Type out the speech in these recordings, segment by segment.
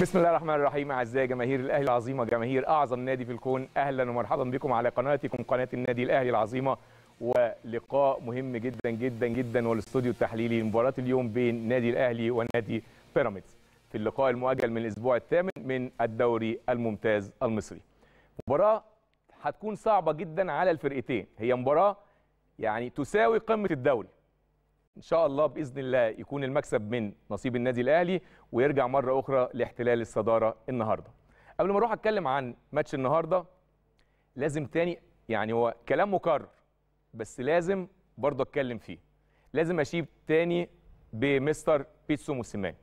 بسم الله الرحمن الرحيم اعزائي جماهير الاهلي العظيمه جماهير اعظم نادي في الكون اهلا ومرحبا بكم على قناتكم قناه النادي الاهلي العظيمه ولقاء مهم جدا جدا جدا والاستوديو التحليلي مباراه اليوم بين نادي الاهلي ونادي بيراميدز في اللقاء المؤجل من الاسبوع الثامن من الدوري الممتاز المصري مباراه هتكون صعبه جدا على الفرقتين هي مباراه يعني تساوي قمه الدوري ان شاء الله باذن الله يكون المكسب من نصيب النادي الاهلي ويرجع مره اخرى لاحتلال الصداره النهارده قبل ما اروح اتكلم عن ماتش النهارده لازم تاني يعني هو كلام مكرر بس لازم برضه اتكلم فيه لازم اشيب تاني بمستر بيتسو موسيماني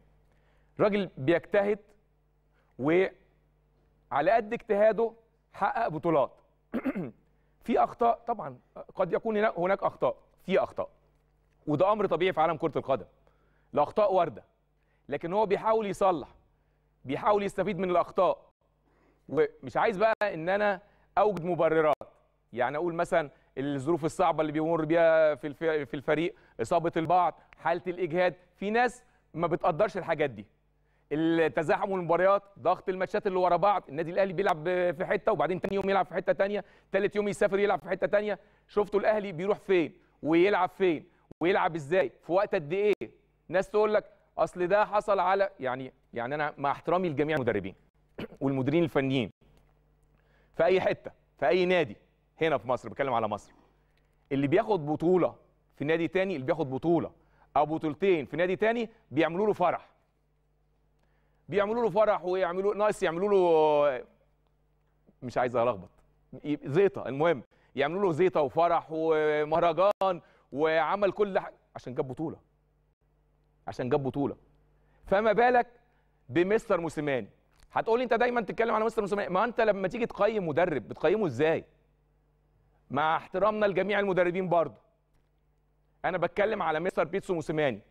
راجل بيجتهد وعلى قد اجتهاده حقق بطولات في اخطاء طبعا قد يكون هناك اخطاء في اخطاء وده امر طبيعي في عالم كره القدم الاخطاء وارده لكن هو بيحاول يصلح بيحاول يستفيد من الاخطاء ومش عايز بقى ان انا اوجد مبررات يعني اقول مثلا الظروف الصعبه اللي بيمر بيها في في الفريق اصابه البعض حاله الاجهاد في ناس ما بتقدرش الحاجات دي التزاحم والمباريات ضغط الماتشات اللي ورا بعض النادي الاهلي بيلعب في حته وبعدين تاني يوم يلعب في حته تانية تالت يوم يسافر يلعب في حته تانية شفتوا الاهلي بيروح فين ويلعب فين ويلعب ازاي في وقت قد ايه ناس تقول لك اصل ده حصل على يعني يعني انا مع احترامي لجميع المدربين والمديرين الفنيين في اي حته في اي نادي هنا في مصر بتكلم على مصر اللي بياخد بطوله في نادي تاني اللي بياخد بطوله او بطولتين في نادي تاني بيعملوا له فرح بيعملوا له فرح ويعملوا ناس يعملوا له مش عايز الخبط زيطه المهم يعملوا له زيطه وفرح ومهرجان وعمل كل حاجه عشان جاب بطوله عشان جاب بطوله فما بالك بمستر موسيماني هتقول انت دايما تتكلم على مستر موسيماني ما انت لما تيجي تقيم مدرب بتقيمه ازاي مع احترامنا لجميع المدربين برضه انا بتكلم على مستر بيتسو موسيماني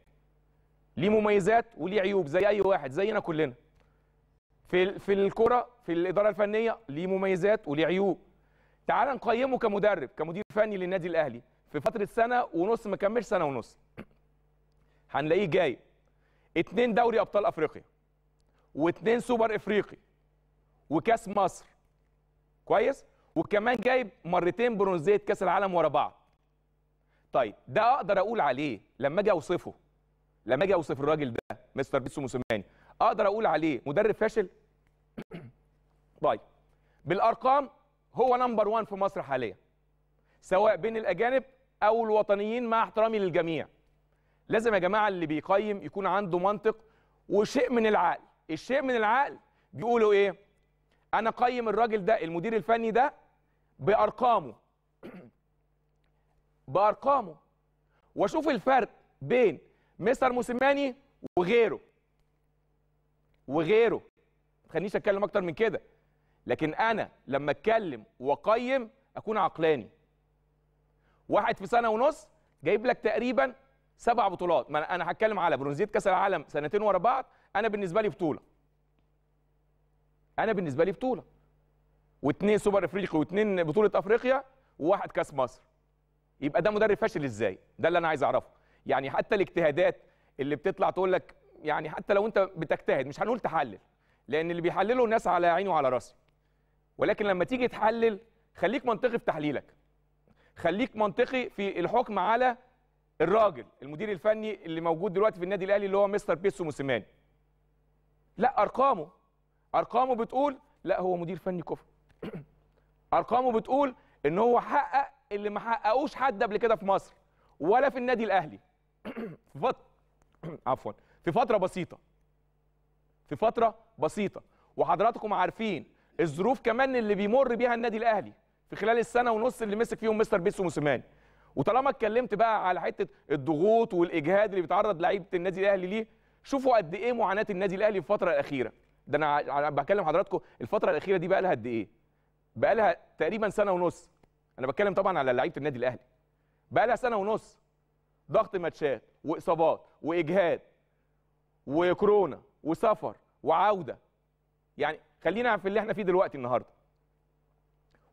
ليه مميزات وليه عيوب زي اي واحد زينا كلنا في في الكره في الاداره الفنيه ليه مميزات وليه عيوب تعال نقيمه كمدرب كمدير فني للنادي الاهلي في فتره سنه ونص ما كملش سنه ونص هنلاقيه جاي اتنين دوري ابطال افريقيا واتنين سوبر افريقي وكاس مصر كويس وكمان جايب مرتين برونزيه كاس العالم ورا بعض طيب ده اقدر اقول عليه لما اجي اوصفه لما اجي اوصف الراجل ده مستر بيتسو موسيماني اقدر اقول عليه مدرب فاشل طيب بالارقام هو نمبر 1 في مصر حاليا سواء بين الاجانب او الوطنيين مع احترامي للجميع لازم يا جماعه اللي بيقيم يكون عنده منطق وشيء من العقل الشيء من العقل بيقولوا ايه انا قيم الراجل ده المدير الفني ده بارقامه بارقامه واشوف الفرق بين مستر موسيماني وغيره وغيره ما تخلينيش اتكلم اكتر من كده لكن انا لما اتكلم واقيم اكون عقلاني واحد في سنه ونص جايب لك تقريبا سبع بطولات ما انا هتكلم على برونزيه كاس العالم سنتين ورا بعض انا بالنسبه لي بطوله انا بالنسبه لي بطوله واثنين سوبر افريقي واثنين بطوله افريقيا وواحد كاس مصر يبقى ده مدرب فاشل ازاي ده اللي انا عايز اعرفه يعني حتى الاجتهادات اللي بتطلع تقول لك يعني حتى لو انت بتجتهد مش هنقول تحلل لان اللي بيحلله الناس على عيني وعلى راسي ولكن لما تيجي تحلل خليك منطقي في تحليلك خليك منطقي في الحكم على الراجل المدير الفني اللي موجود دلوقتي في النادي الاهلي اللي هو مستر بيسو موسيماني لا ارقامه ارقامه بتقول لا هو مدير فني كفء ارقامه بتقول ان هو حقق اللي ما حققوش حد قبل كده في مصر ولا في النادي الاهلي في فتره عفوا في فتره بسيطه في فتره بسيطه وحضراتكم عارفين الظروف كمان اللي بيمر بيها النادي الاهلي في خلال السنه ونص اللي مسك فيهم مستر بيسو موسيماني وطالما اتكلمت بقى على حته الضغوط والاجهاد اللي بيتعرض لعيبه النادي الاهلي ليه شوفوا قد ايه معاناه النادي الاهلي في الفتره الاخيره ده انا بكلم حضراتكم الفتره الاخيره دي بقى لها قد ايه بقى لها تقريبا سنه ونص انا بتكلم طبعا على لعيبه النادي الاهلي بقى لها سنه ونص ضغط ماتشات واصابات واجهاد وكورونا وسفر وعوده يعني خلينا في اللي احنا فيه دلوقتي النهارده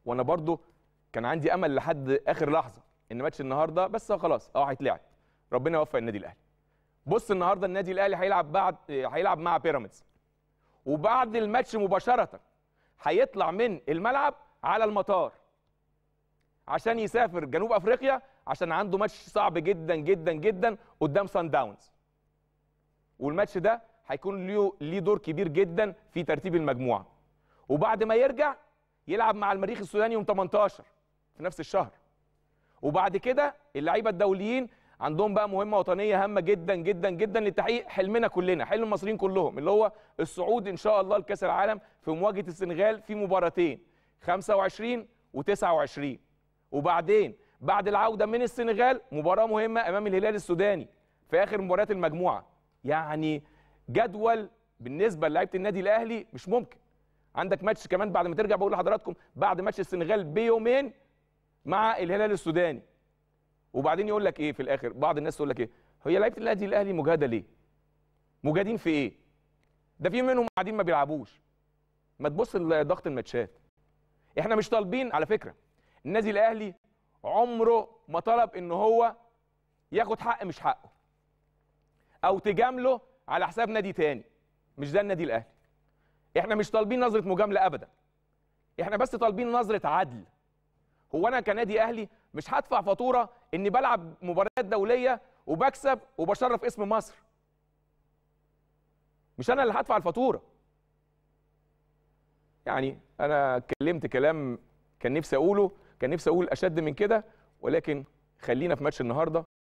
وانا برضو كان عندي امل لحد اخر لحظه ان ماتش النهارده بس خلاص اه هيتلعب ربنا يوفق النادي الاهلي بص النهارده النادي الاهلي هيلعب بعد هيلعب مع بيراميدز وبعد الماتش مباشره هيطلع من الملعب على المطار عشان يسافر جنوب افريقيا عشان عنده ماتش صعب جدا جدا جدا قدام سان داونز والماتش ده هيكون له ليه دور كبير جدا في ترتيب المجموعه وبعد ما يرجع يلعب مع المريخ السوداني يوم 18 في نفس الشهر وبعد كده اللعيبه الدوليين عندهم بقى مهمه وطنيه هامه جدا جدا جدا لتحقيق حلمنا كلنا حلم المصريين كلهم اللي هو الصعود ان شاء الله لكاس العالم في مواجهه السنغال في مباراتين 25 و29 وبعدين بعد العوده من السنغال مباراه مهمه امام الهلال السوداني في اخر مباريات المجموعه يعني جدول بالنسبه للعيبه النادي الاهلي مش ممكن عندك ماتش كمان بعد ما ترجع بقول لحضراتكم بعد ماتش السنغال بيومين مع الهلال السوداني وبعدين يقول لك ايه في الاخر بعض الناس تقول لك ايه هي لعيبه النادي الاهلي مجاده ليه مجادين في ايه ده في منهم قاعدين ما بيلعبوش ما تبص لضغط الماتشات احنا مش طالبين على فكره النادي الاهلي عمره ما طلب ان هو ياخد حق مش حقه او تجامله على حساب نادي تاني مش ده النادي الاهلي احنا مش طالبين نظره مجامله ابدا احنا بس طالبين نظره عدل هو انا كنادي اهلي مش هدفع فاتوره اني بلعب مباريات دوليه وبكسب وبشرف اسم مصر مش انا اللي هدفع الفاتوره يعني انا اتكلمت كلام كان نفسي اقوله كان نفسي اقول اشد من كده ولكن خلينا في ماتش النهارده